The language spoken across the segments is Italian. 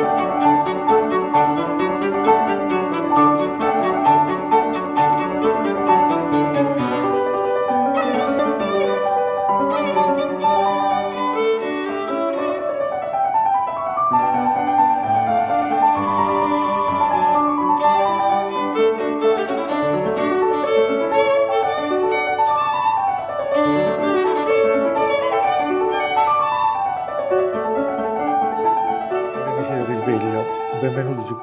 Thank you.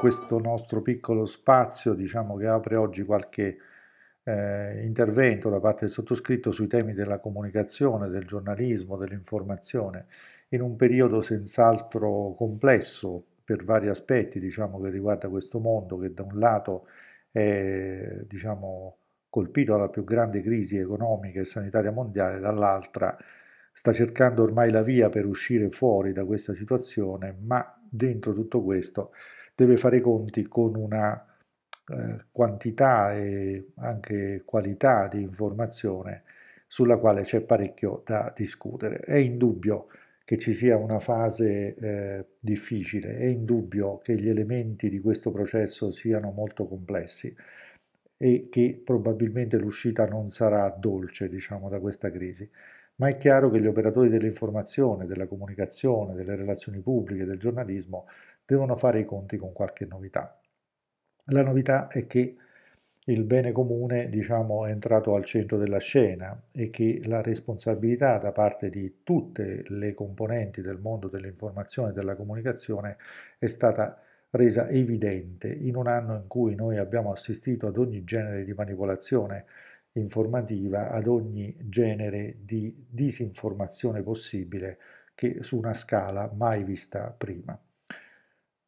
questo nostro piccolo spazio, diciamo che apre oggi qualche eh, intervento da parte del sottoscritto sui temi della comunicazione, del giornalismo, dell'informazione, in un periodo senz'altro complesso per vari aspetti, diciamo che riguarda questo mondo che da un lato è, diciamo, colpito dalla più grande crisi economica e sanitaria mondiale, dall'altra sta cercando ormai la via per uscire fuori da questa situazione, ma dentro tutto questo deve fare i conti con una eh, quantità e anche qualità di informazione sulla quale c'è parecchio da discutere. È indubbio che ci sia una fase eh, difficile, è indubbio che gli elementi di questo processo siano molto complessi e che probabilmente l'uscita non sarà dolce, diciamo, da questa crisi. Ma è chiaro che gli operatori dell'informazione, della comunicazione, delle relazioni pubbliche, del giornalismo devono fare i conti con qualche novità. La novità è che il bene comune diciamo, è entrato al centro della scena e che la responsabilità da parte di tutte le componenti del mondo dell'informazione e della comunicazione è stata resa evidente in un anno in cui noi abbiamo assistito ad ogni genere di manipolazione informativa, ad ogni genere di disinformazione possibile che su una scala mai vista prima.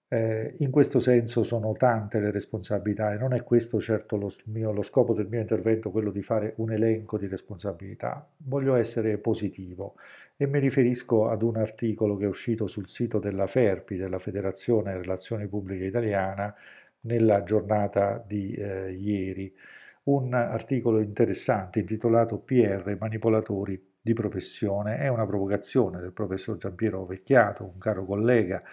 Eh, in questo senso sono tante le responsabilità e non è questo certo lo, mio, lo, scopo del mio intervento, quello di fare un elenco di responsabilità. Voglio essere positivo e mi riferisco ad un articolo che è uscito sul sito della FERPI, della Federazione Relazioni Pubbliche Italiana, nella giornata di eh, ieri. Un articolo interessante intitolato PR Manipolatori di professione. È una provocazione del professor Giampiero Vecchiato, un caro collega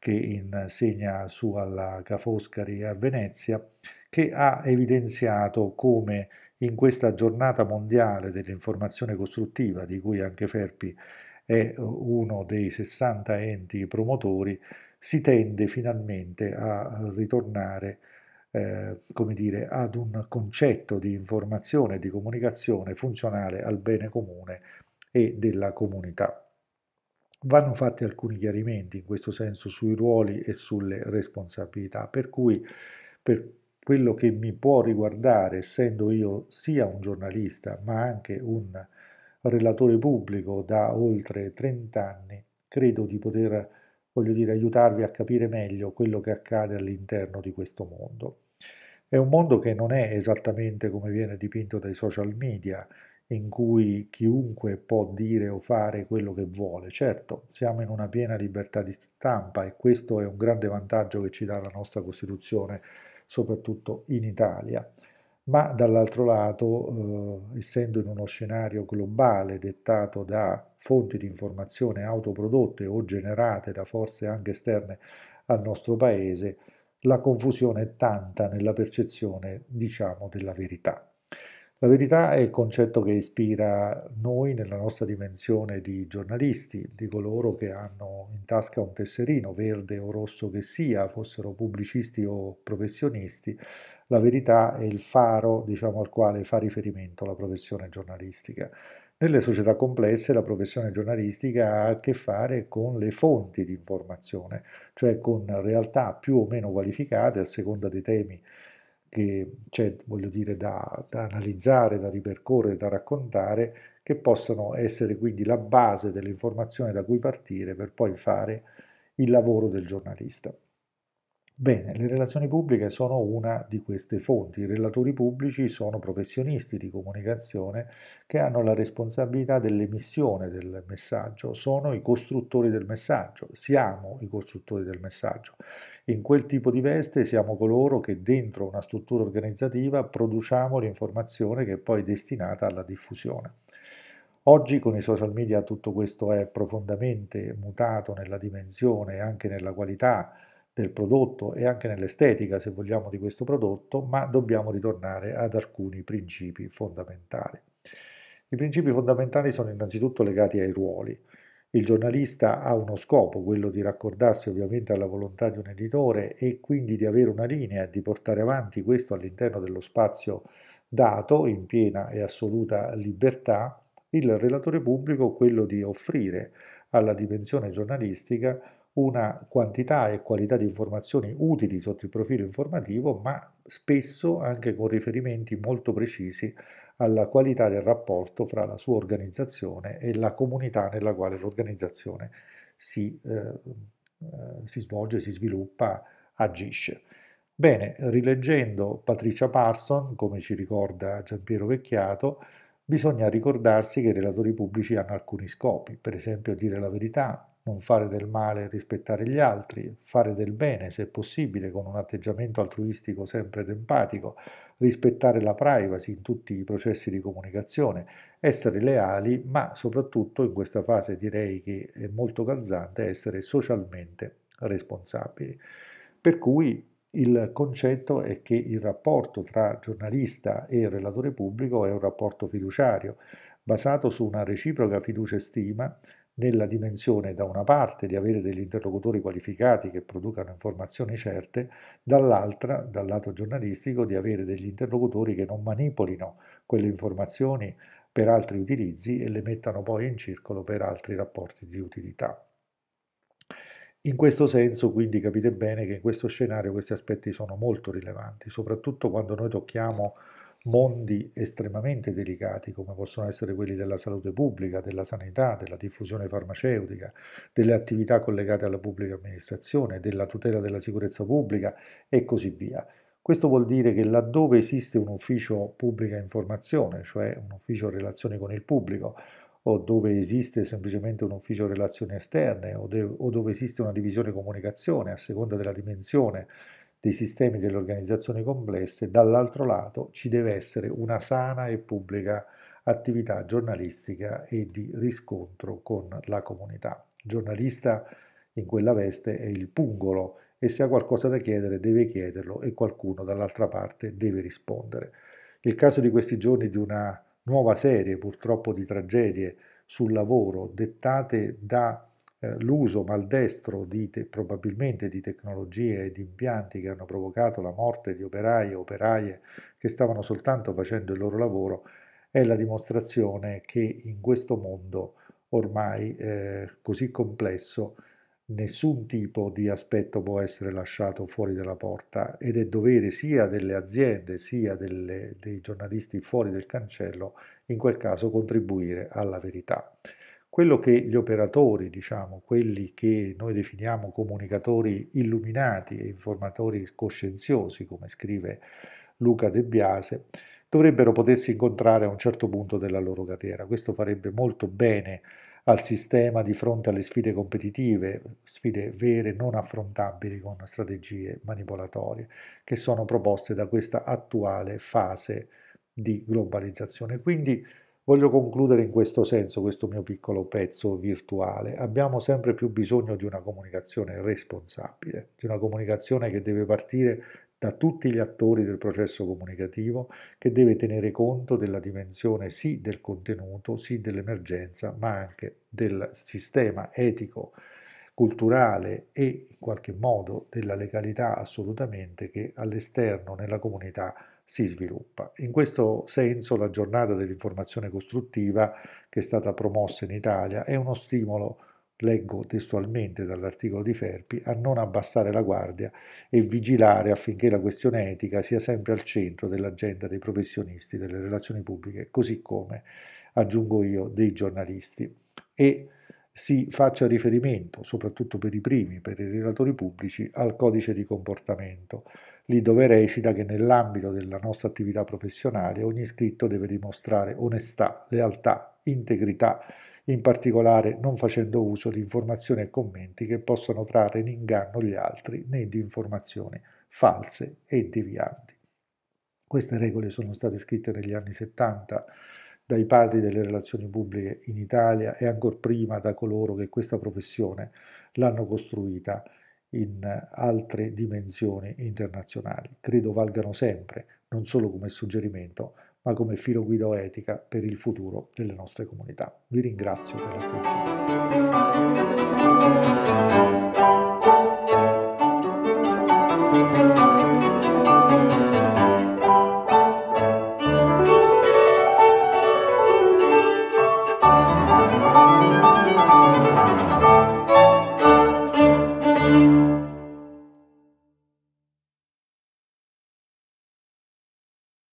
che insegna su alla Ca' Foscari a Venezia, che ha evidenziato come in questa giornata mondiale dell'informazione costruttiva, di cui anche Ferpi è eh, uno dei 60 enti promotori, si tende finalmente a ritornare eh, come dire, ad un concetto di informazione e di comunicazione funzionale al bene comune e della comunità. Vanno fatti alcuni chiarimenti in questo senso sui ruoli e sulle responsabilità, per cui per quello che mi può riguardare, essendo io sia un giornalista ma anche un relatore pubblico da oltre 30 anni, credo di poter, voglio dire, aiutarvi a capire meglio quello che accade all'interno di questo mondo. È un mondo che non è esattamente come viene dipinto dai social media, in cui chiunque può dire o fare quello che vuole. Certo, siamo in una piena libertà di stampa e questo è un grande vantaggio che ci dà la nostra Costituzione, soprattutto in Italia. Ma dall'altro lato, eh, essendo in uno scenario globale dettato da fonti di informazione autoprodotte o generate da forze anche esterne al nostro paese, la confusione è tanta nella percezione, diciamo, della verità. La verità è il concetto che ispira noi nella nostra dimensione di giornalisti, di coloro che hanno in tasca un tesserino, verde o rosso che sia, fossero pubblicisti o professionisti. La verità è il faro diciamo, al quale fa riferimento la professione giornalistica. Nelle società complesse la professione giornalistica ha a che fare con le fonti di informazione, cioè con realtà più o meno qualificate a seconda dei temi che c'è, voglio dire, da, da analizzare, da ripercorrere, da raccontare, che possono essere quindi la base dell'informazione da cui partire per poi fare il lavoro del giornalista. Bene, le relazioni pubbliche sono una di queste fonti. I relatori pubblici sono professionisti di comunicazione che hanno la responsabilità dell'emissione del messaggio, sono i costruttori del messaggio, siamo i costruttori del messaggio. In quel tipo di veste siamo coloro che dentro una struttura organizzativa produciamo l'informazione che è poi destinata alla diffusione. Oggi con i social media tutto questo è profondamente mutato nella dimensione e anche nella qualità del prodotto e anche nell'estetica, se vogliamo, di questo prodotto, ma dobbiamo ritornare ad alcuni principi fondamentali. I principi fondamentali sono innanzitutto legati ai ruoli. Il giornalista ha uno scopo, quello di raccordarsi ovviamente alla volontà di un editore e quindi di avere una linea e di portare avanti questo all'interno dello spazio dato in piena e assoluta libertà. Il relatore pubblico quello di offrire alla dimensione giornalistica una quantità e qualità di informazioni utili sotto il profilo informativo, ma spesso anche con riferimenti molto precisi alla qualità del rapporto fra la sua organizzazione e la comunità nella quale l'organizzazione si, eh, eh si svolge, si sviluppa, agisce. Bene, rileggendo Patricia Parson, come ci ricorda Giampiero Vecchiato, bisogna ricordarsi che i relatori pubblici hanno alcuni scopi, per esempio dire la verità, non fare del male, e rispettare gli altri, fare del bene se possibile con un atteggiamento altruistico sempre ed empatico, rispettare la privacy in tutti i processi di comunicazione, essere leali, ma soprattutto in questa fase direi che è molto calzante essere socialmente responsabili. Per cui il concetto è che il rapporto tra giornalista e relatore pubblico è un rapporto fiduciario, basato su una reciproca fiducia e stima nella dimensione da una parte di avere degli interlocutori qualificati che producano informazioni certe, dall'altra, dal lato giornalistico, di avere degli interlocutori che non manipolino quelle informazioni per altri utilizzi e le mettano poi in circolo per altri rapporti di utilità. In questo senso quindi capite bene che in questo scenario questi aspetti sono molto rilevanti, soprattutto quando noi tocchiamo mondi estremamente delicati come possono essere quelli della salute pubblica, della sanità, della diffusione farmaceutica, delle attività collegate alla pubblica amministrazione, della tutela della sicurezza pubblica e così via. Questo vuol dire che laddove esiste un ufficio pubblica informazione, cioè un ufficio relazioni con il pubblico, o dove esiste semplicemente un ufficio relazioni esterne, o, o dove esiste una divisione comunicazione a seconda della dimensione dei sistemi delle organizzazioni complesse, dall'altro lato ci deve essere una sana e pubblica attività giornalistica e di riscontro con la comunità. Il giornalista in quella veste è il pungolo e se ha qualcosa da chiedere deve chiederlo e qualcuno dall'altra parte deve rispondere. Il caso di questi giorni di una nuova serie purtroppo di tragedie sul lavoro dettate da eh, l'uso maldestro di te, probabilmente di tecnologie e di impianti che hanno provocato la morte di operai e operaie che stavano soltanto facendo il loro lavoro è la dimostrazione che in questo mondo ormai eh, così complesso nessun tipo di aspetto può essere lasciato fuori dalla porta ed è dovere sia delle aziende sia delle, dei giornalisti fuori del cancello in quel caso contribuire alla verità quello che gli operatori, diciamo, quelli che noi definiamo comunicatori illuminati e informatori coscienziosi, come scrive Luca De Biase, dovrebbero potersi incontrare a un certo punto della loro carriera. Questo farebbe molto bene al sistema di fronte alle sfide competitive, sfide vere non affrontabili con strategie manipolatorie che sono proposte da questa attuale fase di globalizzazione. Quindi Voglio concludere in questo senso questo mio piccolo pezzo virtuale. Abbiamo sempre più bisogno di una comunicazione responsabile, di una comunicazione che deve partire da tutti gli attori del processo comunicativo, che deve tenere conto della dimensione sì del contenuto, sì dell'emergenza, ma anche del sistema etico culturale e in qualche modo della legalità assolutamente che all'esterno nella comunità si sviluppa. In questo senso la giornata dell'informazione costruttiva che è stata promossa in Italia è uno stimolo, leggo testualmente dall'articolo di Ferpi, a non abbassare la guardia e vigilare affinché la questione etica sia sempre al centro dell'agenda dei professionisti delle relazioni pubbliche, così come, aggiungo io, dei giornalisti. E si faccia riferimento, soprattutto per i primi, per i relatori pubblici, al codice di comportamento lì dove recita che nell'ambito della nostra attività professionale ogni iscritto deve dimostrare onestà, lealtà, integrità, in particolare non facendo uso di informazioni e commenti che possano trarre in inganno gli altri né di informazioni false e devianti. Queste regole sono state scritte negli anni 70 dai padri delle relazioni pubbliche in Italia e ancor prima da coloro che questa professione l'hanno costruita in altre dimensioni internazionali. Credo valgano sempre, non solo come suggerimento, ma come filo guida etica per il futuro delle nostre comunità. Vi ringrazio per l'attenzione.